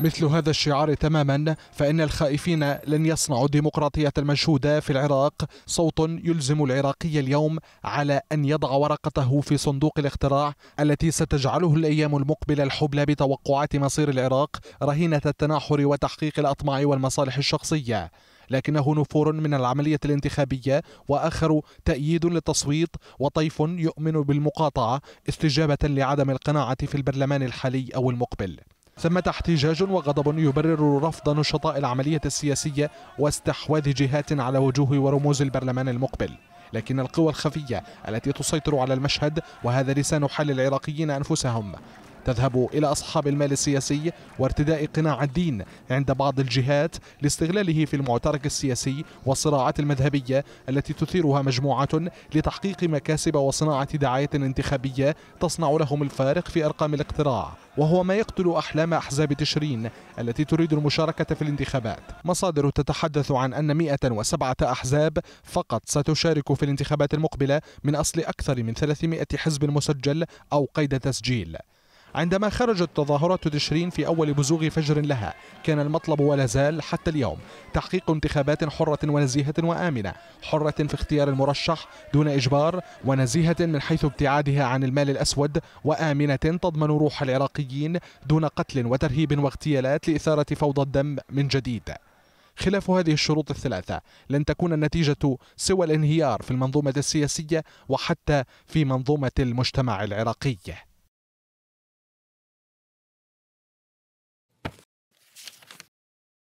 مثل هذا الشعار تماما فإن الخائفين لن يصنعوا الديمقراطية المشهودة في العراق صوت يلزم العراقي اليوم على أن يضع ورقته في صندوق الاختراع التي ستجعله الأيام المقبلة الحبلى بتوقعات مصير العراق رهينة التناحر وتحقيق الأطماع والمصالح الشخصية لكنه نفور من العملية الانتخابية وآخر تأييد للتصويت وطيف يؤمن بالمقاطعة استجابة لعدم القناعة في البرلمان الحالي أو المقبل ثمة احتجاج وغضب يبرر رفض نشطاء العملية السياسية واستحواذ جهات على وجوه ورموز البرلمان المقبل لكن القوى الخفية التي تسيطر على المشهد وهذا لسان حال العراقيين أنفسهم تذهب إلى أصحاب المال السياسي وارتداء قناع الدين عند بعض الجهات لاستغلاله في المعترك السياسي والصراعات المذهبية التي تثيرها مجموعة لتحقيق مكاسب وصناعة دعاية انتخابية تصنع لهم الفارق في أرقام الاقتراع وهو ما يقتل أحلام أحزاب تشرين التي تريد المشاركة في الانتخابات مصادر تتحدث عن أن 107 أحزاب فقط ستشارك في الانتخابات المقبلة من أصل أكثر من 300 حزب مسجل أو قيد تسجيل عندما خرجت تظاهرات تشرين في أول بزوغ فجر لها كان المطلب ولا زال حتى اليوم تحقيق انتخابات حرة ونزيهة وآمنة حرة في اختيار المرشح دون إجبار ونزيهة من حيث ابتعادها عن المال الأسود وآمنة تضمن روح العراقيين دون قتل وترهيب واغتيالات لإثارة فوضى الدم من جديد خلاف هذه الشروط الثلاثة لن تكون النتيجة سوى الانهيار في المنظومة السياسية وحتى في منظومة المجتمع العراقي